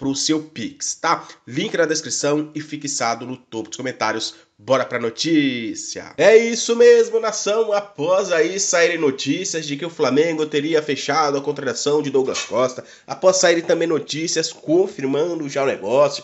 para o seu Pix, tá? Link na descrição e fixado no topo dos comentários. Bora a notícia! É isso mesmo, nação! Após aí saírem notícias de que o Flamengo teria fechado a contratação de Douglas Costa, após saírem também notícias confirmando já o negócio,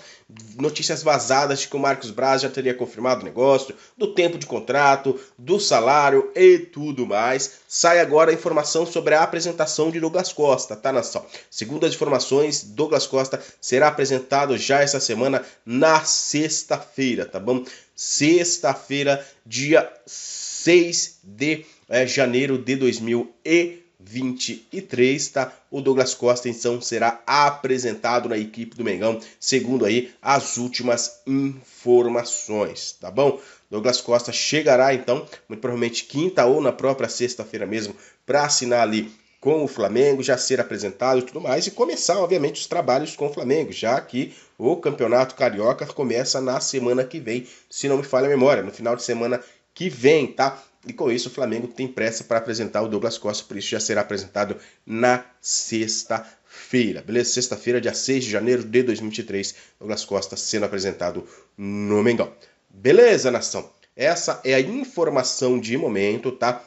notícias vazadas de que o Marcos Braz já teria confirmado o negócio, do tempo de contrato, do salário e tudo mais, sai agora a informação sobre a apresentação de Douglas Costa, tá, nação? Segundo as informações, Douglas Costa será apresentado já essa semana na sexta-feira, tá bom? Sexta-feira, dia 6 de é, janeiro de 2023, tá? O Douglas Costa então será apresentado na equipe do Mengão, segundo aí as últimas informações, tá bom? Douglas Costa chegará então, muito provavelmente quinta ou na própria sexta-feira mesmo, para assinar ali com o Flamengo, já ser apresentado e tudo mais, e começar, obviamente, os trabalhos com o Flamengo, já que o Campeonato Carioca começa na semana que vem, se não me falha a memória, no final de semana que vem, tá? E com isso o Flamengo tem pressa para apresentar o Douglas Costa, por isso já será apresentado na sexta-feira, beleza? Sexta-feira, dia 6 de janeiro de 2023, Douglas Costa sendo apresentado no Mengão. Beleza, nação? Essa é a informação de momento, tá?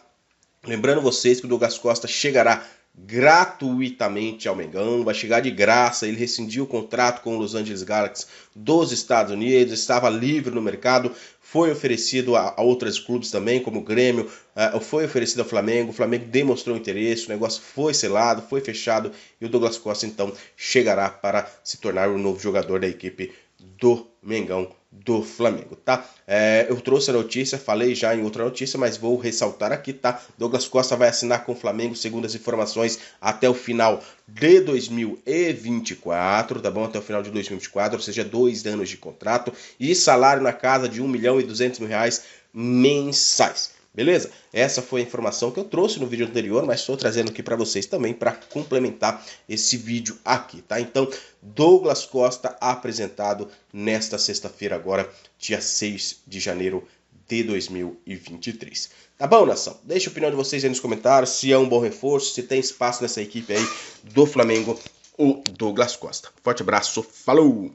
Lembrando vocês que o Douglas Costa chegará gratuitamente ao Mengão, vai chegar de graça. Ele rescindiu o contrato com o Los Angeles Galaxy dos Estados Unidos, estava livre no mercado, foi oferecido a, a outros clubes também, como o Grêmio, uh, foi oferecido ao Flamengo. O Flamengo demonstrou interesse, o negócio foi selado, foi fechado e o Douglas Costa então chegará para se tornar o novo jogador da equipe do Mengão do Flamengo, tá? É, eu trouxe a notícia, falei já em outra notícia, mas vou ressaltar aqui, tá? Douglas Costa vai assinar com o Flamengo, segundo as informações, até o final de 2024, tá bom? Até o final de 2024, ou seja, dois anos de contrato e salário na casa de 1 milhão e 200 mil reais mensais. Beleza? Essa foi a informação que eu trouxe no vídeo anterior, mas estou trazendo aqui para vocês também para complementar esse vídeo aqui, tá? Então, Douglas Costa apresentado nesta sexta-feira agora, dia 6 de janeiro de 2023. Tá bom, nação? Deixe a opinião de vocês aí nos comentários, se é um bom reforço, se tem espaço nessa equipe aí do Flamengo, o Douglas Costa. Forte abraço, falou!